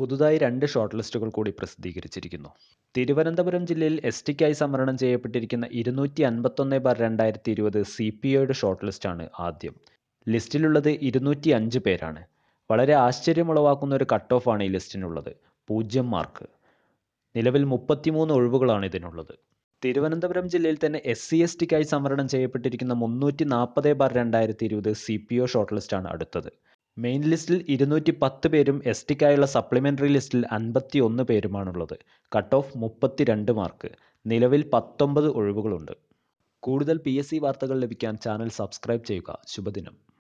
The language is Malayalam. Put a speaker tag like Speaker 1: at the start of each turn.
Speaker 1: പുതുതായി രണ്ട് ഷോർട്ട് ലിസ്റ്റുകൾ കൂടി പ്രസിദ്ധീകരിച്ചിരിക്കുന്നു തിരുവനന്തപുരം ജില്ലയിൽ എസ് ടിക്കായി സംവരണം ചെയ്യപ്പെട്ടിരിക്കുന്ന ഇരുന്നൂറ്റി അൻപത്തൊന്ന് ബാർ രണ്ടായിരത്തി ഇരുപത് സി പി ഒയുടെ ഷോർട്ട് ലിസ്റ്റാണ് ആദ്യം ലിസ്റ്റിലുള്ളത് ഇരുന്നൂറ്റി അഞ്ച് പേരാണ് വളരെ ആശ്ചര്യമുളവാക്കുന്ന ഒരു കട്ട് ആണ് ഈ ലിസ്റ്റിനുള്ളത് പൂജ്യം മാർക്ക് നിലവിൽ മുപ്പത്തിമൂന്ന് ഒഴിവുകളാണ് ഇതിനുള്ളത് തിരുവനന്തപുരം ജില്ലയിൽ തന്നെ എസ് സി എസ് ടിക്കായി സംവരണം ചെയ്യപ്പെട്ടിരിക്കുന്ന മുന്നൂറ്റി നാൽപ്പത് ബാർ രണ്ടായിരത്തി ഇരുപത് സി പി ഒ ഷോർട്ട് ലിസ്റ്റാണ് അടുത്തത് മെയിൻ ലിസ്റ്റിൽ ഇരുന്നൂറ്റി പത്ത് പേരും എസ് ടിക്കായുള്ള സപ്ലിമെൻ്ററി ലിസ്റ്റിൽ അൻപത്തി ഒന്ന് പേരുമാണുള്ളത് കട്ട് ഓഫ് മുപ്പത്തി രണ്ട് മാർക്ക് നിലവിൽ പത്തൊമ്പത് ഒഴിവുകളുണ്ട് കൂടുതൽ പി എസ് സി വാർത്തകൾ ലഭിക്കാൻ ചാനൽ സബ്സ്ക്രൈബ് ചെയ്യുക ശുഭദിനം